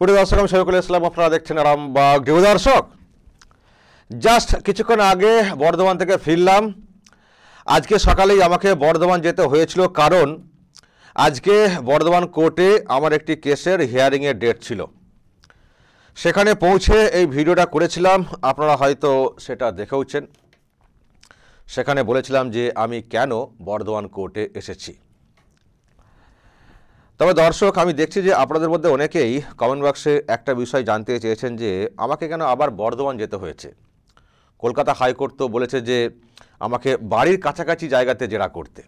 পুরো দর্শক আমি ইসলাম আপনারা দেখছেন আরামবাগ গেউ দর্শক জাস্ট কিছুক্ষণ আগে বর্ধমান থেকে ফিরলাম আজকে সকালেই আমাকে বর্ধমান যেতে হয়েছিল কারণ আজকে বর্ধমান কোর্টে আমার একটি কেসের হিয়ারিংয়ের ডেট ছিল সেখানে পৌঁছে এই ভিডিওটা করেছিলাম আপনারা হয়তো সেটা দেখেওছেন সেখানে বলেছিলাম যে আমি কেন বর্ধমান কোর্টে এসেছি তবে দর্শক আমি দেখছি যে আপনাদের মধ্যে অনেকেই কমেন্ট বক্সে একটা বিষয় জানতে চেয়েছেন যে আমাকে কেন আবার বর্ধমান যেতে হয়েছে কলকাতা হাইকোর্ট তো বলেছে যে আমাকে বাড়ির কাছাকাছি জায়গাতে জেরা করতে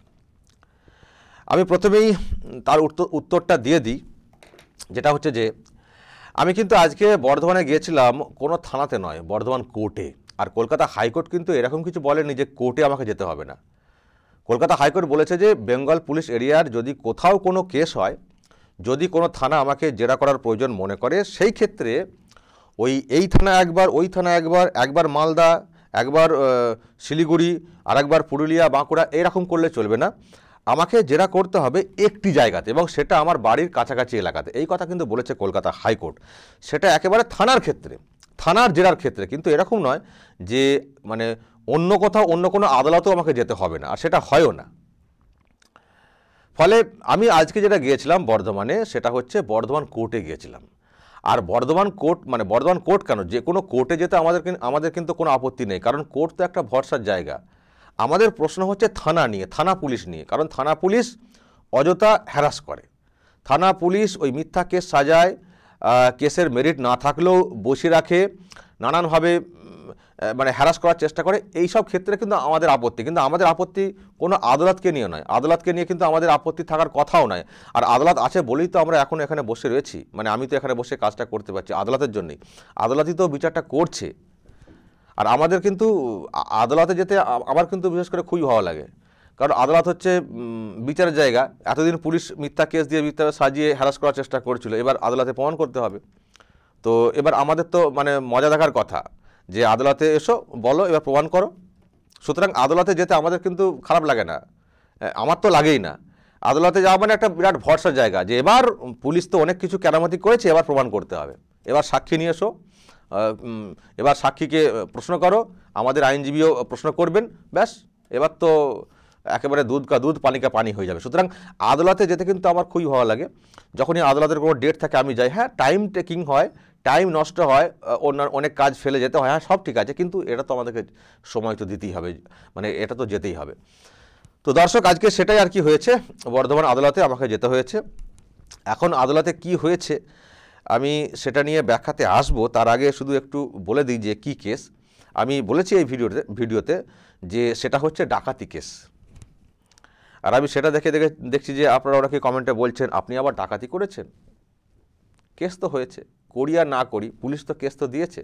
আমি প্রথমেই তার উত্তর উত্তরটা দিয়ে দিই যেটা হচ্ছে যে আমি কিন্তু আজকে বর্ধমানে গিয়েছিলাম কোনো থানাতে নয় বর্ধমান কোর্টে আর কলকাতা হাইকোর্ট কিন্তু এরকম কিছু বলেনি যে কোর্টে আমাকে যেতে হবে না কলকাতা হাইকোর্ট বলেছে যে বেঙ্গল পুলিশ এরিয়ার যদি কোথাও কোনো কেস হয় যদি কোনো থানা আমাকে জেরা করার প্রয়োজন মনে করে সেই ক্ষেত্রে ওই এই থানা একবার ওই থানা একবার একবার মালদা একবার শিলিগুড়ি আর একবার পুরুলিয়া বাঁকুড়া এরকম করলে চলবে না আমাকে জেরা করতে হবে একটি জায়গাতে এবং সেটা আমার বাড়ির কাছাকাছি এলাকাতে এই কথা কিন্তু বলেছে কলকাতা হাইকোর্ট সেটা একেবারে থানার ক্ষেত্রে থানার জেরার ক্ষেত্রে কিন্তু এরকম নয় যে মানে অন্য কোথাও অন্য কোনো আদালতেও আমাকে যেতে হবে না আর সেটা হয়ও না ফলে আমি আজকে যেটা গিয়েছিলাম বর্ধমানে সেটা হচ্ছে বর্ধমান কোর্টে গিয়েছিলাম আর বর্ধমান কোর্ট মানে বর্ধমান কোর্ট কেন যে কোনো কোর্টে যেতে আমাদের আমাদের কিন্তু কোনো আপত্তি নেই কারণ কোর্ট তো একটা ভরসার জায়গা আমাদের প্রশ্ন হচ্ছে থানা নিয়ে থানা পুলিশ নিয়ে কারণ থানা পুলিশ অযথা হ্যারাস করে থানা পুলিশ ওই মিথ্যা কেস সাজায় কেসের মেরিট না থাকলেও বসে রাখে নানানভাবে মানে হ্যারাস করার চেষ্টা করে এই সব ক্ষেত্রে কিন্তু আমাদের আপত্তি কিন্তু আমাদের আপত্তি কোনো আদালতকে নিয়ে নয় আদালতকে নিয়ে কিন্তু আমাদের আপত্তি থাকার কথাও নয় আর আদালত আছে বলেই তো আমরা এখন এখানে বসে রয়েছি মানে আমি তো এখানে বসে কাজটা করতে পারছি আদালতের জন্যই আদালতই তো বিচারটা করছে আর আমাদের কিন্তু আদালতে যেতে আমার কিন্তু বিশেষ করে খুবই ভালো লাগে কারণ আদালত হচ্ছে বিচারের জায়গা এতদিন পুলিশ মিথ্যা কেস দিয়ে মিথ্যা সাজিয়ে হ্যারাস করার চেষ্টা করছিল এবার আদালতে প্রমাণ করতে হবে তো এবার আমাদের তো মানে মজা দেখার কথা যে আদালতে এসো বলো এবার প্রমাণ করো সুতরাং আদালতে যেতে আমাদের কিন্তু খারাপ লাগে না আমার তো লাগেই না আদালতে যাওয়া মানে একটা বিরাট ভরসার জায়গা যে এবার পুলিশ তো অনেক কিছু কেরামতি করেছে এবার প্রমাণ করতে হবে এবার সাক্ষী নিয়ে এসো এবার সাক্ষীকে প্রশ্ন করো আমাদের আইনজীবীও প্রশ্ন করবেন ব্যাস এবার তো একেবারে দুধ কা দুধ পানিকা পানি হয়ে যাবে সুতরাং আদালতে যেতে কিন্তু আমার খুবই ভালো লাগে যখনই আদালতের কোনো ডেট থাকে আমি যাই হ্যাঁ টাইম টেকিং হয় টাইম নষ্ট হয় অন্য অনেক কাজ ফেলে যেতে হয় হ্যাঁ সব ঠিক আছে কিন্তু এটা তো আমাদেরকে সময় তো দিতেই হবে মানে এটা তো যেতেই হবে তো দর্শক আজকে সেটাই আর কি হয়েছে বর্ধমান আদালতে আমাকে যেতে হয়েছে এখন আদালতে কি হয়েছে আমি সেটা নিয়ে ব্যাখ্যাতে আসব তার আগে শুধু একটু বলে দিই যে কি কেস আমি বলেছি এই ভিডিওতে ভিডিওতে যে সেটা হচ্ছে ডাকাতি কেস আর আমি সেটা দেখে দেখে দেখছি যে আপনারা ওরা কি কমেন্টে বলছেন আপনি আবার ডাকাতি করেছেন কেস তো হয়েছে করি আর না করি পুলিশ তো কেস তো দিয়েছে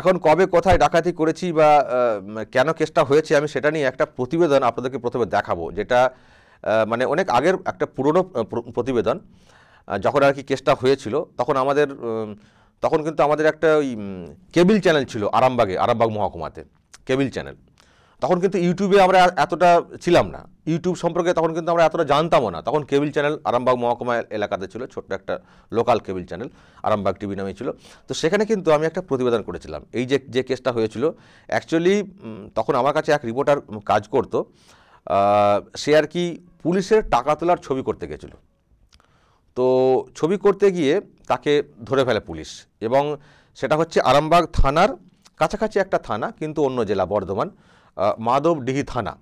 এখন কবে কোথায় ডাকাতি করেছি বা কেন কেসটা হয়েছে আমি সেটা নিয়ে একটা প্রতিবেদন আপনাদেরকে প্রথমে দেখাবো যেটা মানে অনেক আগের একটা পুরনো প্রতিবেদন যখন আর কি কেসটা হয়েছিল তখন আমাদের তখন কিন্তু আমাদের একটা ওই কেবিল চ্যানেল ছিল আরামবাগে আরামবাগ মহকুমাতে কেবিল চ্যানেল তখন কিন্তু ইউটিউবে আমরা এতটা ছিলাম না ইউটিউব সম্পর্কে তখন কিন্তু আমরা এতটা জানতামও না তখন কেবিল চ্যানেল আরামবাগ মহকুমা এলাকাতে ছিল ছোট্ট একটা local cable channel Arambagh TV নামে ছিল তো সেখানে কিন্তু আমি একটা প্রতিবেদন করেছিলাম এই যে যে কেসটা হয়েছিল অ্যাকচুয়ালি তখন আমার কাছে এক রিপোর্টার কাজ করতো সে আর কি পুলিশের টাকা তোলার ছবি করতে গেছিলো তো ছবি করতে গিয়ে তাকে ধরে ফেলে পুলিশ এবং সেটা হচ্ছে আরামবাগ থানার কাছাকাছি একটা থানা কিন্তু অন্য জেলা বর্ধমান মাধবডিহি থানা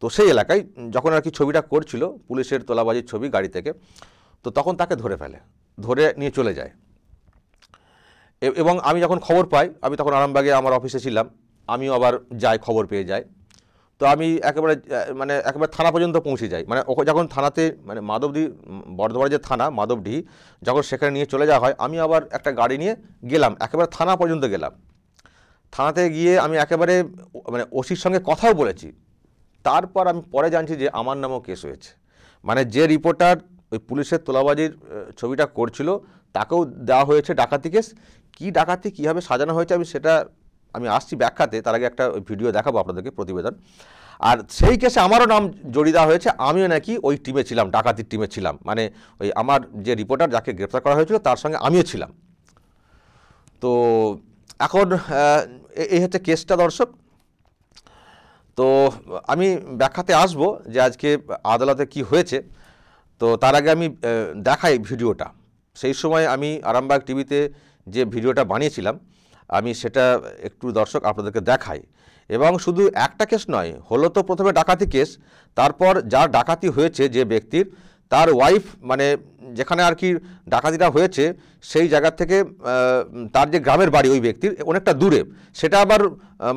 তো সেই এলাকায় যখন আর কি ছবিটা করছিল পুলিশের তোলাবাজির ছবি গাড়ি থেকে তো তখন তাকে ধরে ফেলে ধরে নিয়ে চলে যায় এবং আমি যখন খবর পাই আমি তখন আরামবাগে আমার অফিসে ছিলাম আমিও আবার যাই খবর পেয়ে যাই তো আমি একেবারে মানে একেবারে থানা পর্যন্ত পৌঁছে যাই মানে ওখানে যখন থানাতে মানে মাধবডি বর্ধমানের যে থানা মাধবডিহি যখন সেখানে নিয়ে চলে যাওয়া হয় আমি আবার একটা গাড়ি নিয়ে গেলাম একেবারে থানা পর্যন্ত গেলাম থানাতে গিয়ে আমি একেবারে মানে ওসির সঙ্গে কথাও বলেছি তারপর আমি পরে জানছি যে আমার নামও কেস হয়েছে মানে যে রিপোর্টার ওই পুলিশের তোলাবাজির ছবিটা করছিল তাকেও দেওয়া হয়েছে ডাকাতি কেস কী ডাকাতি কীভাবে সাজানো হয়েছে আমি সেটা আমি আসছি ব্যাখ্যাতে তার আগে একটা ভিডিও দেখাবো আপনাদেরকে প্রতিবেদন আর সেই কেসে আমারও নাম জড়িয়ে দেওয়া হয়েছে আমিও নাকি ওই টিমে ছিলাম ডাকাতির টিমে ছিলাম মানে ওই আমার যে রিপোর্টার যাকে গ্রেপ্তার করা হয়েছিল তার সঙ্গে আমিও ছিলাম তো এখন এই হচ্ছে কেসটা দর্শক তো আমি ব্যাখ্যাতে আসব যে আজকে আদালতে কি হয়েছে তো তার আগে আমি দেখাই ভিডিওটা সেই সময় আমি আরামবাগ টিভিতে যে ভিডিওটা বানিয়েছিলাম আমি সেটা একটু দর্শক আপনাদেরকে দেখাই এবং শুধু একটা কেস নয় হলো তো প্রথমে ডাকাতি কেস তারপর যার ডাকাতি হয়েছে যে ব্যক্তির তার ওয়াইফ মানে যেখানে আর কি ডাকাতিটা হয়েছে সেই জায়গা থেকে তার যে গ্রামের বাড়ি ওই ব্যক্তির অনেকটা দূরে সেটা আবার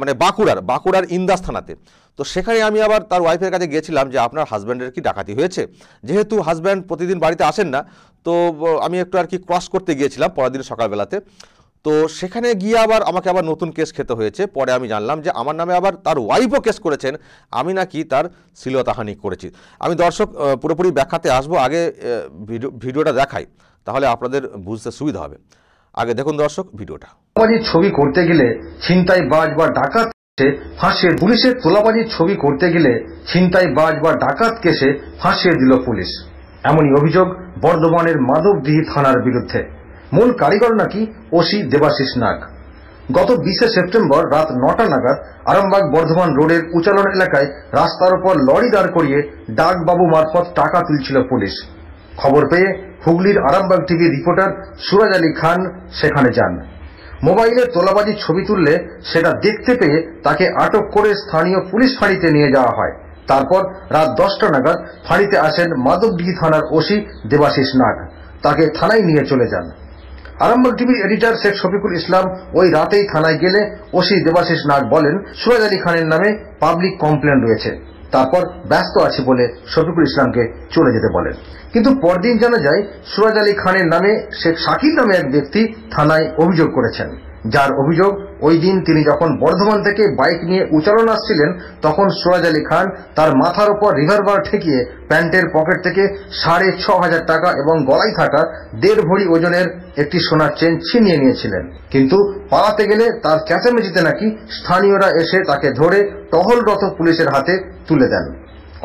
মানে বাঁকুড়ার বাঁকুড়ার ইন্দাস থানাতে তো সেখানে আমি আবার তার ওয়াইফের কাছে গেছিলাম যে আপনার হাজব্যান্ডের কি ডাকাতি হয়েছে যেহেতু হাজব্যান্ড প্রতিদিন বাড়িতে আসেন না তো আমি একটু আর কি ক্রস করতে গিয়েছিলাম পরের দিন সকালবেলাতে তো সেখানে গিয়ে আবার আমাকে আবার নতুন কেস খেতে হয়েছে পরে আমি জানলাম যে আমার নামে আবার তার ওয়াইফও কেস করেছেন আমি নাকি তার শ্লীলতাহানি করেছি আমি দর্শক পুরোপুরি ব্যাখ্যাতে আসবো আগে ভিডিওটা দেখাই তাহলে আপনাদের বুঝতে সুবিধা হবে আগে দেখুন দর্শক ভিডিওটা ছবি করতে গেলে ছিনতাই বাজ বা ডাকাত কেসে ফাঁসিয়ে পুলিশের তোলাবাজির ছবি করতে গেলে ছিনতাই বাজ বা ডাকাত কেসে ফাঁসিয়ে দিল পুলিশ এমনই অভিযোগ বর্ধমানের মাধবদিহি থানার বিরুদ্ধে মূল কারিগর নাকি ওসি দেবাশিস নাগ গত বিশে সেপ্টেম্বর রাত নটা নাগাদ আরামবাগ বর্ধমান রোডের উচালন এলাকায় রাস্তার উপর লরি দাঁড় করিয়ে ডাকবাবু মারফত টাকা তুলছিল পুলিশ খবর পেয়ে হুগলির আরামবাগ টিভি রিপোর্টার সুরাজ আলী খান সেখানে যান মোবাইলে তোলাবাজি ছবি তুললে সেটা দেখতে পেয়ে তাকে আটক করে স্থানীয় পুলিশ ফাঁড়িতে নিয়ে যাওয়া হয় তারপর রাত দশটা নাগাদ ফাঁড়িতে আসেন মাদকডিহি থানার ওসি দেবাশিস নাগ তাকে থানায় নিয়ে চলে যান আরাম্বল টিভির এডিটর শেখ শফিকুল ইসলাম ওই রাতেই থানায় গেলে ওসি দেবাশিস নাগ বলেন সুরাজ আলী খানের নামে পাবলিক কমপ্লেন রয়েছে তারপর ব্যস্ত আছে বলে শফিকুল ইসলামকে চলে যেতে বলেন কিন্তু পরদিন জানা যায় সুরাজ আলী খানের নামে শেখ শাকিল নামে এক ব্যক্তি থানায় অভিযোগ করেছেন যার অভিযোগ ওই দিন তিনি যখন বর্ধমান থেকে বাইক নিয়ে উচ্চারণ আসছিলেন তখন সোয়াজ আলী খান তার মাথার উপর রিভার্ভার ঠেকিয়ে প্যান্টের পকেট থেকে সাড়ে ছ হাজার টাকা এবং গলায় থাকা দেড় ভরি ওজনের একটি সোনার চেন ছিনিয়ে নিয়েছিলেন কিন্তু পালাতে গেলে তার চেঁচামেচিতে নাকি স্থানীয়রা এসে তাকে ধরে টহলরত পুলিশের হাতে তুলে দেন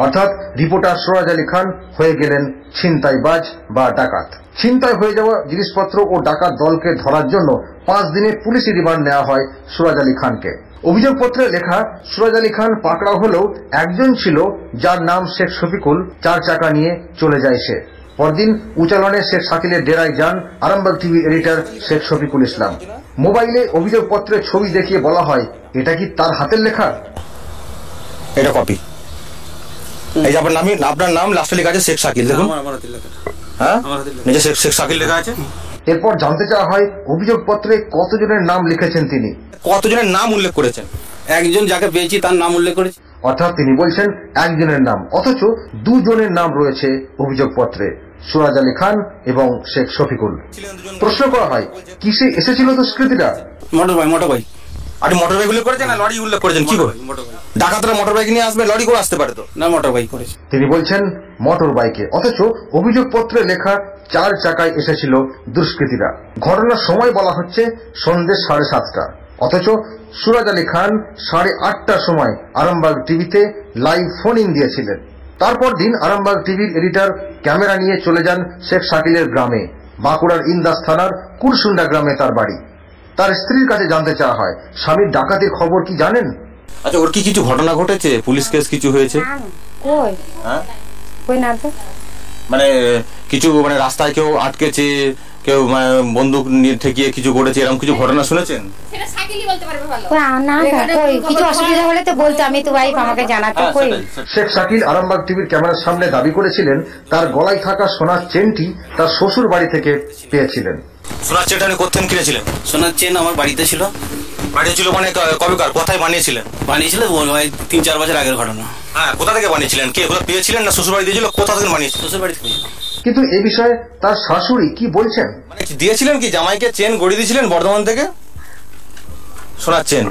অর্থাৎ রিপোর্টার সোরাজ আলী খান হয়ে গেলেন ছিনতাইবাজ বা ডাকাত ছিনতাই হয়ে যাওয়া জিনিসপত্র ও ডাকাত দলকে ধরার জন্য পাঁচ দিনে পুলিশি রিমান্ড নেওয়া হয় সুরাজ আলী খানকে অভিযোগপত্রে লেখা সুরাজ আলী খান পাকড়াও হলেও একজন ছিল যার নাম শেখ শফিকুল চার চাকা নিয়ে চলে যায় সে পরদিন উচালনে শেখ শাকিলের ডেরায় যান আরামবাগ টিভি এডিটর শেখ শফিকুল ইসলাম মোবাইলে অভিযোগপত্রের ছবি দেখিয়ে বলা হয় এটা কি তার হাতের লেখা এটা কপি এই যে আপনার নাম আপনার নাম লাস্টে লেখা আছে শেখ শাকিল দেখুন হ্যাঁ নিজে শেখ শাকিল লেখা আছে এরপর জানতে চাওয়া হয় পত্রে কতজনের নাম লিখেছেন তিনি কতজনের নাম উল্লেখ করেছেন একজন যাকে পেয়েছি তার নাম উল্লেখ করেছে অর্থাৎ তিনি বলছেন একজনের নাম অথচ দুজনের নাম রয়েছে অভিযোগপত্রে সুরাজ আলী খান এবং শেখ শফিকুল প্রশ্ন করা হয় কিসে এসেছিল তো স্মৃতিটা মোটর ভাই মোটর ভাই আপনি মোটর বাইক উল্লেখ করেছেন না উল্লেখ করেছেন কি করে ডাকাতরা মোটর বাইক নিয়ে আসবে করে আসতে পারে তো না মোটর বাইক করেছে তিনি বলছেন মোটর বাইকে অথচ লেখা চার চাকায় এসেছিল দুষ্কৃতীরা ঘটনার সময় বলা হচ্ছে সন্ধ্যে সাড়ে সাতটা অথচ সুরাজ আলী খান সাড়ে আটটার সময় আরামবাগ টিভিতে লাইভ ফোন ইন দিয়েছিলেন তারপর দিন আরামবাগ টিভির এডিটর ক্যামেরা নিয়ে চলে যান শেখ শাকিলের গ্রামে বাঁকুড়ার ইন্দাস থানার কুরসুন্ডা গ্রামে তার বাড়ি তার স্ত্রীর কাছে জানতে চাওয়া হয় স্বামীর ডাকাতির খবর কি জানেন আচ্ছা ওর কি কিছু ঘটনা ঘটেছে পুলিশ কেস কিছু হয়েছে কই হ্যাঁ? কই না তো মানে কিছু মানে রাস্তায় কেউ আটকেছে কেউ মানে, বন্দুক নিয়ে ঠেকিয়ে কিছু করেছে এরকম কিছু ঘটনা শুনেছেন শেখ শাকিল আরামবাগ টিভির ক্যামেরার সামনে দাবি করেছিলেন তার গলায় থাকা সোনার চেনটি তার শ্বশুর বাড়ি থেকে পেয়েছিলেন সোনার চেনটা আপনি কিনেছিলেন সোনার চেন আমার বাড়িতে ছিল বাড়িতে ছিল মানে কবেকার কোথায় বানিয়েছিলেন বানিয়েছিল তিন চার বছর আগের ঘটনা হ্যাঁ কোথা থেকে বানিয়েছিলেন কে পেয়েছিলেন না শ্বশুর বাড়ি দিয়েছিল কোথা থেকে শ্বশুর বাড়ি থেকে কিন্তু বিষয়ে তার শাশুড়ি কি বলছেন মানে দিয়েছিলেন কি জামাইকে চেন গড়িয়ে দিয়েছিলেন বর্ধমান থেকে সোনার চেন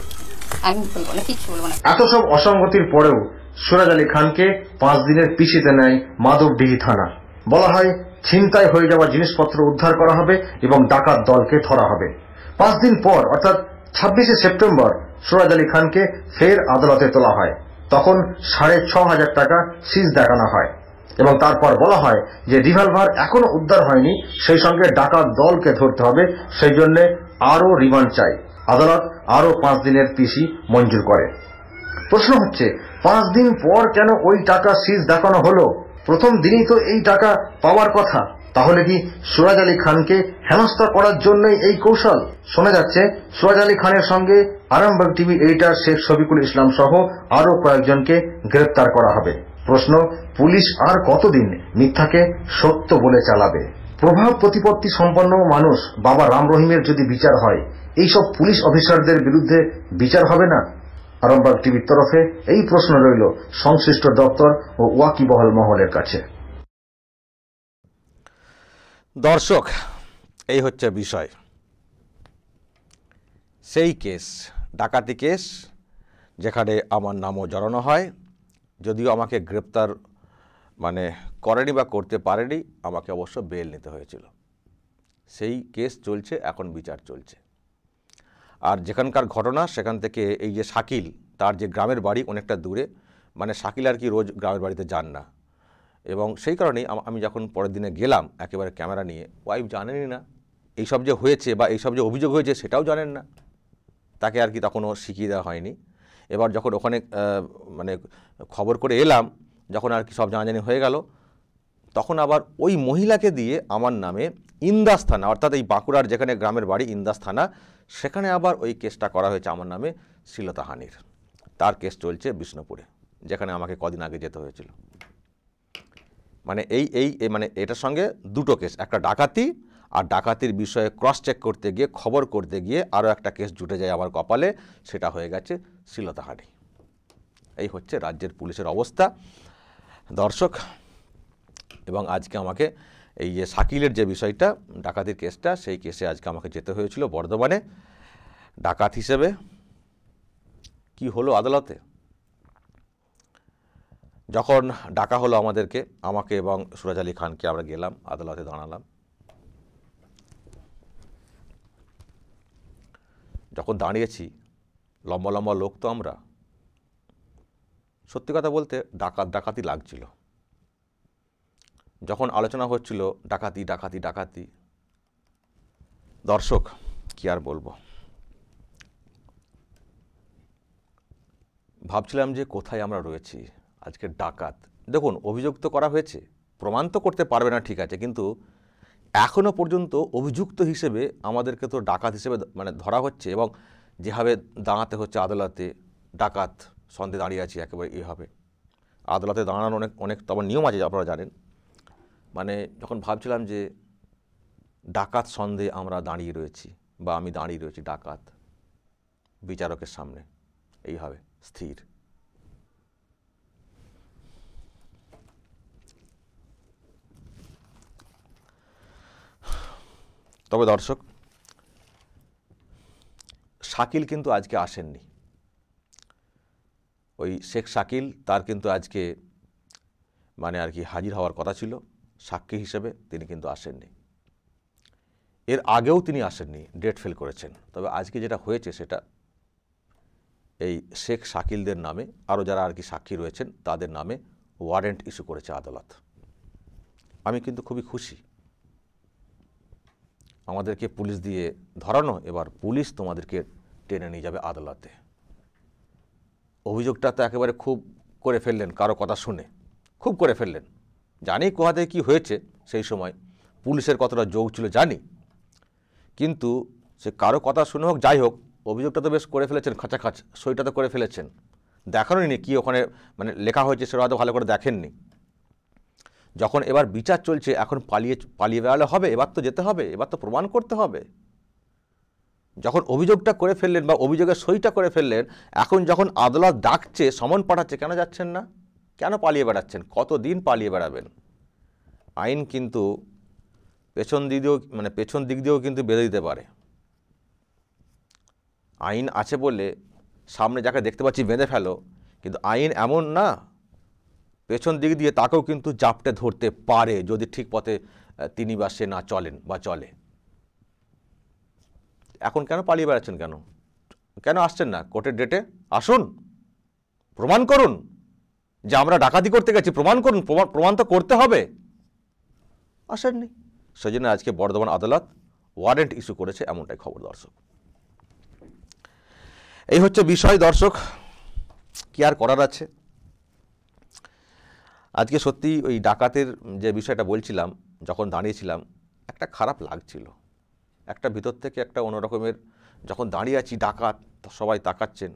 এত সব অসঙ্গতির পরেও সুরাজ আলী খানকে পাঁচ দিনের পিছিতে নেয় মাধবডিহি থানা বলা হয় ছিনতাই হয়ে যাওয়া জিনিসপত্র উদ্ধার করা হবে এবং ডাকাত দলকে ধরা হবে পাঁচ দিন পর অর্থাৎ ছাব্বিশে সেপ্টেম্বর সুরাজ আলী খানকে ফের আদালতে তোলা হয় তখন সাড়ে ছ হাজার টাকা সিজ দেখানো হয় এবং তারপর বলা হয় যে রিভলভার এখনো উদ্ধার হয়নি সেই সঙ্গে ডাকাত দলকে ধরতে হবে সেই জন্য আরও রিমান্ড চাই আদালত আরও পাঁচ দিনের পিসি মঞ্জুর করে প্রশ্ন হচ্ছে পাঁচ দিন পর কেন ওই টাকা সিজ দেখানো হলো প্রথম দিনই তো এই টাকা পাওয়ার কথা তাহলে কি সুরাজ আলী খানকে হেনস্থা করার জন্যই এই কৌশল শোনা যাচ্ছে সুরাজ আলী খানের সঙ্গে আরামবাগ টিভি এডিটার শেখ শফিকুল ইসলাম সহ আরও কয়েকজনকে গ্রেপ্তার করা হবে প্রশ্ন পুলিশ আর কতদিন মিথ্যাকে সত্য বলে চালাবে প্রভাব প্রতিপত্তি সম্পন্ন মানুষ বাবা রাম রহিমের যদি বিচার হয় এইসব পুলিশ অফিসারদের বিরুদ্ধে বিচার হবে না আরামবাগ টিভির তরফে এই প্রশ্ন রইল সংশ্লিষ্ট দপ্তর ও ওয়াকিবহল মহলের কাছে দর্শক এই হচ্ছে বিষয় সেই কেস ডাকাতি কেস যেখানে আমার নামও জড়ানো হয় যদিও আমাকে গ্রেপ্তার মানে করেনি বা করতে পারেনি আমাকে অবশ্য বেল নিতে হয়েছিল সেই কেস চলছে এখন বিচার চলছে আর যেখানকার ঘটনা সেখান থেকে এই যে শাকিল তার যে গ্রামের বাড়ি অনেকটা দূরে মানে শাকিল আর কি রোজ গ্রামের বাড়িতে যান না এবং সেই কারণেই আমি যখন পরের দিনে গেলাম একেবারে ক্যামেরা নিয়ে ওয়াইফ জানেনই না এইসব যে হয়েছে বা এইসব যে অভিযোগ হয়েছে সেটাও জানেন না তাকে আর কি তখনও শিখিয়ে দেওয়া হয়নি এবার যখন ওখানে মানে খবর করে এলাম যখন আর কি সব জানাজানি হয়ে গেল তখন আবার ওই মহিলাকে দিয়ে আমার নামে ইন্দাস থানা অর্থাৎ এই বাঁকুড়ার যেখানে গ্রামের বাড়ি ইন্দাস থানা সেখানে আবার ওই কেসটা করা হয়েছে আমার নামে শ্লীলতাহানির তার কেস চলছে বিষ্ণুপুরে যেখানে আমাকে কদিন আগে যেতে হয়েছিল মানে এই এই মানে এটার সঙ্গে দুটো কেস একটা ডাকাতি আর ডাকাতির বিষয়ে ক্রস চেক করতে গিয়ে খবর করতে গিয়ে আরও একটা কেস জুটে যায় আবার কপালে সেটা হয়ে গেছে শ্লীলতাহানি এই হচ্ছে রাজ্যের পুলিশের অবস্থা দর্শক এবং আজকে আমাকে এই যে শাকিলের যে বিষয়টা ডাকাতির কেসটা সেই কেসে আজকে আমাকে যেতে হয়েছিল বর্ধমানে ডাকাত হিসেবে কি হলো আদালতে যখন ডাকা হলো আমাদেরকে আমাকে এবং সুরাজ আলী খানকে আমরা গেলাম আদালতে দাঁড়ালাম যখন দাঁড়িয়েছি লম্বা লম্বা লোক তো আমরা সত্যি কথা বলতে ডাকাত ডাকাতি লাগছিল যখন আলোচনা হচ্ছিল ডাকাতি ডাকাতি ডাকাতি দর্শক কি আর বলবো ভাবছিলাম যে কোথায় আমরা রয়েছি আজকে ডাকাত দেখুন অভিযুক্ত করা হয়েছে প্রমাণ তো করতে পারবে না ঠিক আছে কিন্তু এখনও পর্যন্ত অভিযুক্ত হিসেবে আমাদেরকে তো ডাকাত হিসেবে মানে ধরা হচ্ছে এবং যেভাবে দাঁড়াতে হচ্ছে আদালতে ডাকাত সন্ধে দাঁড়িয়ে আছি একেবারে এভাবে আদালতে দাঁড়ানোর অনেক অনেক তবে নিয়ম আছে আপনারা জানেন মানে যখন ভাবছিলাম যে ডাকাত সন্দেহে আমরা দাঁড়িয়ে রয়েছি বা আমি দাঁড়িয়ে রয়েছি ডাকাত বিচারকের সামনে এইভাবে স্থির তবে দর্শক শাকিল কিন্তু আজকে আসেননি ওই শেখ শাকিল তার কিন্তু আজকে মানে আর কি হাজির হওয়ার কথা ছিল সাক্ষী হিসেবে তিনি কিন্তু আসেননি এর আগেও তিনি আসেননি ডেট ফেল করেছেন তবে আজকে যেটা হয়েছে সেটা এই শেখ শাকিলদের নামে আরও যারা আর কি সাক্ষী রয়েছেন তাদের নামে ওয়ারেন্ট ইস্যু করেছে আদালত আমি কিন্তু খুবই খুশি আমাদেরকে পুলিশ দিয়ে ধরানো এবার পুলিশ তোমাদেরকে টেনে নিয়ে যাবে আদালতে অভিযোগটা তো একেবারে খুব করে ফেললেন কারো কথা শুনে খুব করে ফেললেন জানি কোহাতে কি হয়েছে সেই সময় পুলিশের কতটা যোগ ছিল জানি কিন্তু সে কারো কথা শুনে হোক যাই হোক অভিযোগটা তো বেশ করে ফেলেছেন খাঁচাখাঁচ সইটা তো করে ফেলেছেন দেখানোই কি ওখানে মানে লেখা হয়েছে সেটা হয়তো ভালো করে দেখেননি যখন এবার বিচার চলছে এখন পালিয়ে পালিয়ে বেড়ালে হবে এবার তো যেতে হবে এবার তো প্রমাণ করতে হবে যখন অভিযোগটা করে ফেললেন বা অভিযোগের সইটা করে ফেললেন এখন যখন আদালত ডাকছে সমন পাঠাচ্ছে কেন যাচ্ছেন না কেন পালিয়ে বেড়াচ্ছেন কতদিন পালিয়ে বেড়াবেন আইন কিন্তু পেছন দিক দিয়েও মানে পেছন দিক দিয়েও কিন্তু বেঁধে দিতে পারে আইন আছে বলে সামনে যাকে দেখতে পাচ্ছি বেঁধে ফেলো কিন্তু আইন এমন না পেছন দিক দিয়ে তাকেও কিন্তু জাপটে ধরতে পারে যদি ঠিক পথে তিনি বা সে না চলেন বা চলে এখন কেন পালিয়ে বেড়াচ্ছেন কেন কেন আসছেন না কোর্টের ডেটে আসুন প্রমাণ করুন যে আমরা ডাকাতি করতে গেছি প্রমাণ করুন প্রমাণ তো করতে হবে আসেননি সেজন্য আজকে বর্ধমান আদালত ওয়ারেন্ট ইস্যু করেছে এমনটাই খবর দর্শক এই হচ্ছে বিষয় দর্শক কি আর করার আছে আজকে সত্যি ওই ডাকাতের যে বিষয়টা বলছিলাম যখন দাঁড়িয়েছিলাম একটা খারাপ লাগছিল একটা ভিতর থেকে একটা অন্যরকমের যখন দাঁড়িয়ে আছি ডাকাত সবাই তাকাচ্ছেন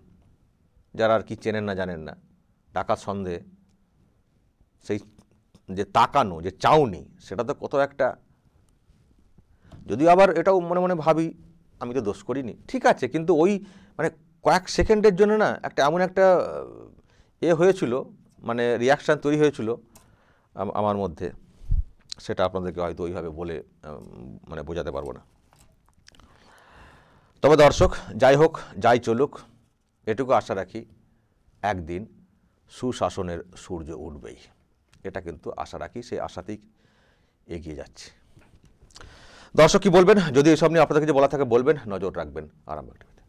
যারা আর কি চেনেন না জানেন না টাকার সন্ধে সেই যে তাকানো যে চাউনি সেটা তো কত একটা যদিও আবার এটাও মনে মনে ভাবি আমি তো দোষ করিনি ঠিক আছে কিন্তু ওই মানে কয়েক সেকেন্ডের জন্য না একটা এমন একটা এ হয়েছিল মানে রিয়াকশান তৈরি হয়েছিল আমার মধ্যে সেটা আপনাদেরকে হয়তো ওইভাবে বলে মানে বোঝাতে পারবো না তবে দর্শক যাই হোক যাই চলুক এটুকু আশা রাখি একদিন সুশাসনের সূর্য উঠবেই এটা কিন্তু আশা রাখি সেই আশাতেই এগিয়ে যাচ্ছে দর্শক কি বলবেন যদি এসব নিয়ে আপনাদের কিছু বলা থাকে বলবেন নজর রাখবেন আরামবাগ টিভিতে